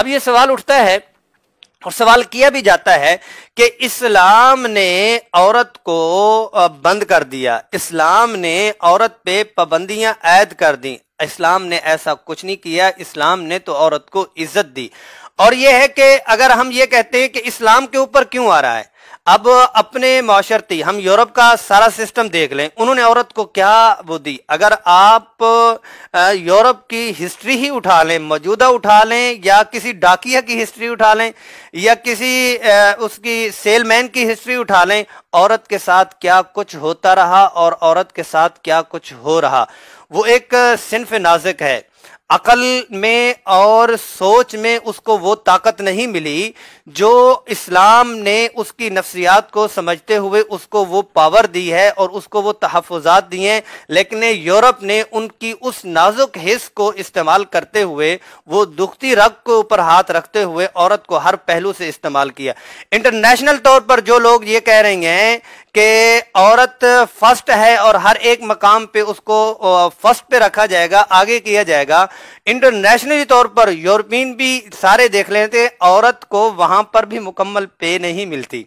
अब ये सवाल उठता है और सवाल किया भी जाता है कि इस्लाम ने औरत को बंद कर दिया इस्लाम ने औरत पे पाबंदियां ऐद कर दी इस्लाम ने ऐसा कुछ नहीं किया इस्लाम ने तो औरत को इज्जत दी और यह है कि अगर हम ये कहते हैं कि इस्लाम के ऊपर क्यों आ रहा है अब अपने माशरती हम यूरोप का सारा सिस्टम देख लें उन्होंने औरत को क्या वो दी अगर आप यूरोप की हिस्ट्री ही उठा लें मौजूदा उठा लें या किसी डाकिया की हिस्ट्री उठा लें या किसी उसकी सेलमैन की हिस्ट्री उठा लें औरत के साथ क्या कुछ होता रहा और औरत के साथ क्या कुछ हो रहा वो एक सिंफ नाजुक है अकल में और सोच में उसको वो ताकत नहीं मिली जो इस्लाम ने उसकी नफ्सियात को समझते हुए उसको वो पावर दी है और उसको वो तहफात दिए हैं लेकिन यूरोप ने उनकी उस नाजुक हिस्स को इस्तेमाल करते हुए वो दुखती रग के ऊपर हाथ रखते हुए औरत को हर पहलू से इस्तेमाल किया इंटरनेशनल तौर पर जो लोग ये कह रहे हैं कि औरत फर्स्ट है और हर एक मकाम पे उसको फर्स्ट पे रखा जाएगा आगे किया जाएगा इंटरनेशनली तौर पर यूरोपियन भी सारे देख लेते औरत को वहां पर भी मुकम्मल पे नहीं मिलती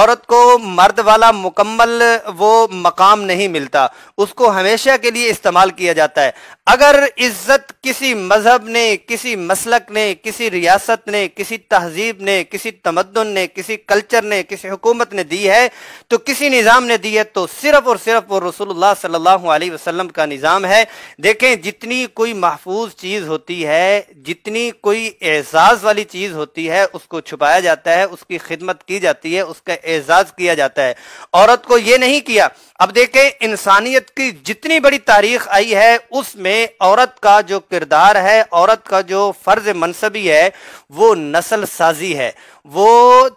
औरत को मर्द वाला मुकम्मल वो मकाम नहीं मिलता उसको हमेशा के लिए इस्तेमाल किया जाता है अगर इज्जत किसी मजहब ने किसी मसलक ने किसी रियासत ने किसी तहजीब ने किसी तमदन ने किसी कल्चर ने किसी हुकूमत ने दी है तो किसी किसी निज़ाम ने दी है तो सिर्फ और सिर्फ वो रसूलुल्लाह सल्लल्लाहु अलैहि वसल्लम का निज़ाम है देखें जितनी कोई महफूज चीज़ होती है जितनी कोई एजाज़ वाली चीज़ होती है उसको छुपाया जाता है उसकी खिदमत की जाती है उसका एजाज़ किया जाता है औरत को ये नहीं किया अब देखें इंसानियत की जितनी बड़ी तारीख आई है उसमें औरत का जो किरदार है औरत का जो फ़र्ज मनसबी है वो नस्ल साजी है वो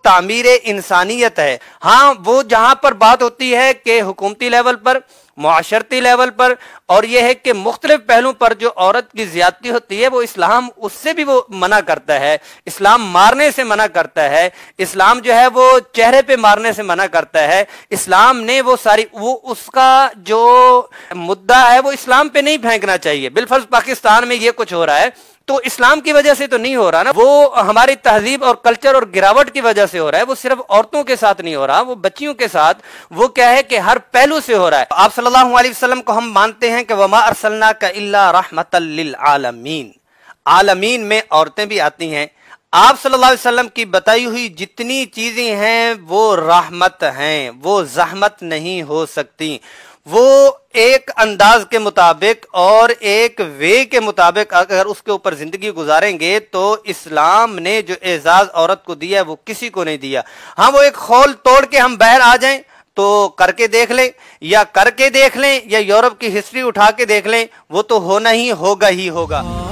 तामीर इंसानियत है हाँ वो जहां पर बात होती है कि हुकूमती लेवल पर माशरती लेवल पर और यह है कि मुख्तलिफ पहलुओं पर जो औरत की ज्यादती होती है वो इस्लाम उससे भी वो मना करता है इस्लाम मारने से मना करता है इस्लाम जो है वो चेहरे पे मारने से मना करता है इस्लाम ने वो सारी वो उसका जो मुद्दा है वो इस्लाम पे नहीं फेंकना चाहिए बिलफर्ज पाकिस्तान में ये कुछ हो रहा है तो इस्लाम की वजह से तो नहीं हो रहा ना वो हमारी तहजीब और कल्चर और गिरावट की वजह से हो रहा है वो सिर्फ औरतों के साथ नहीं हो रहा वो बच्चियों के साथ वो क्या है कि हर पहलू से हो रहा है आप सल्लल्लाहु अलैहि वसल्लम को हम मानते हैं कि वमा अरसलना का इल्ला रहमत आलमीन आलमीन में औरतें भी आती हैं आप सल्लल्लाहु अलैहि वसल्लम की बताई हुई जितनी चीजें हैं वो रहमत हैं वो जहमत नहीं हो सकती वो एक अंदाज के मुताबिक और एक वे के मुताबिक अगर उसके ऊपर जिंदगी गुजारेंगे तो इस्लाम ने जो एजाज औरत को दिया है वो किसी को नहीं दिया हाँ वो एक खोल तोड़ के हम बाहर आ जाएं तो करके देख लें या करके देख लें या यूरोप की हिस्ट्री उठा के देख लें वो तो होना ही होगा ही होगा